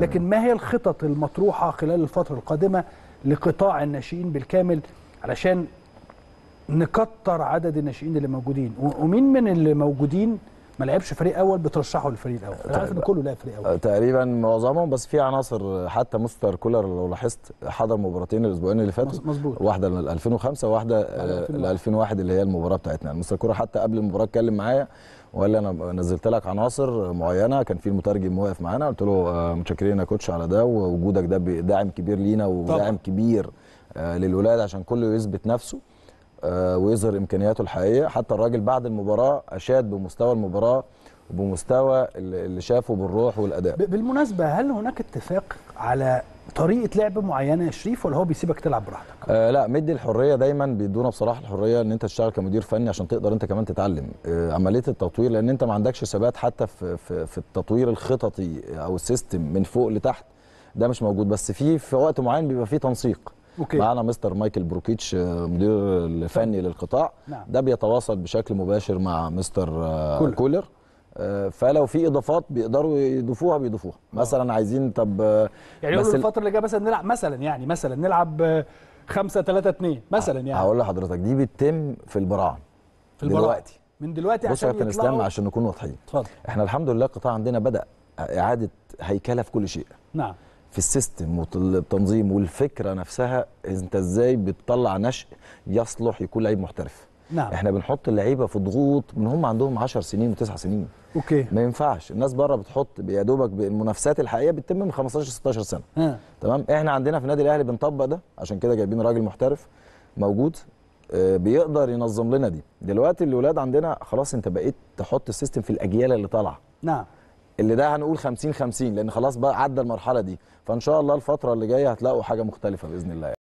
لكن ما هي الخطط المطروحه خلال الفتره القادمه لقطاع الناشئين بالكامل علشان نكتر عدد الناشئين اللي موجودين ومين من اللي موجودين ما لعبش فريق اول بترشحه للفريق الاول انا عارف ان كله لعب فريق اول آه، تقريبا معظمهم بس في عناصر حتى مستر كولر لو لاحظت حضر مباراتين الاسبوعين اللي فاتوا مظبوط واحده ل 2005 وواحده آه، ل 2001 اللي هي المباراه بتاعتنا مستر كولر حتى قبل المباراه اتكلم معايا وقال لي انا نزلت لك عناصر معينه كان في المترجم واقف معانا قلت له آه، متشكرين يا كوتش على ده ووجودك ده داعم كبير لينا وداعم كبير للولاد عشان كله يثبت نفسه آه، ويظهر امكانياته الحقيقيه حتى الراجل بعد المباراه اشاد بمستوى المباراه وبمستوى اللي شافه بالروح والاداء بالمناسبه هل هناك اتفاق على طريقه لعب معينه يا شريف ولا هو بيسيبك تلعب براحتك آه لا مدي الحريه دايما بيدونا بصراحه الحريه ان انت تشتغل كمدير فني عشان تقدر انت كمان تتعلم آه عمليه التطوير لان انت ما عندكش ثبات حتى في, في في التطوير الخططي او السيستم من فوق لتحت ده مش موجود بس في في وقت معين بيبقى فيه تنسيق أوكي. معنا مستر مايكل بروكيتش آه، مدير الفني طيب. للقطاع نعم. ده بيتواصل بشكل مباشر مع مستر آه، كولر, كولر. آه، فلو في اضافات بيقدروا يضيفوها بيضيفوها مثلا عايزين طب يعني يقولوا الفتره اللي جايه مثلا نلعب مثلا يعني مثلا نلعب 5 3 2 مثلا يعني هقول لحضرتك دي بتتم في البراعم في البراعم دلوقتي من دلوقتي بص عشان بص يا كابتن اسلام عشان نكون واضحين اتفضل احنا الحمد لله القطاع عندنا بدا اعاده هيكله في كل شيء نعم في السيستم والتنظيم والفكره نفسها انت ازاي بتطلع نشء يصلح يكون لعيب محترف نعم. احنا بنحط اللعيبه في ضغوط من هم عندهم 10 سنين و9 سنين اوكي ما ينفعش الناس بره بتحط يا دوبك المنافسات الحقيقيه بتتم من 15 16 سنه ها. تمام احنا عندنا في النادي الاهلي بنطبق ده عشان كده جايبين راجل محترف موجود آه، بيقدر ينظم لنا دي دلوقتي الاولاد عندنا خلاص انت بقيت تحط السيستم في الاجيال اللي طالعه نعم اللي ده هنقول 50 50 لان خلاص بقى عدى المرحله دي فان شاء الله الفتره اللي جايه هتلاقوا حاجه مختلفه باذن الله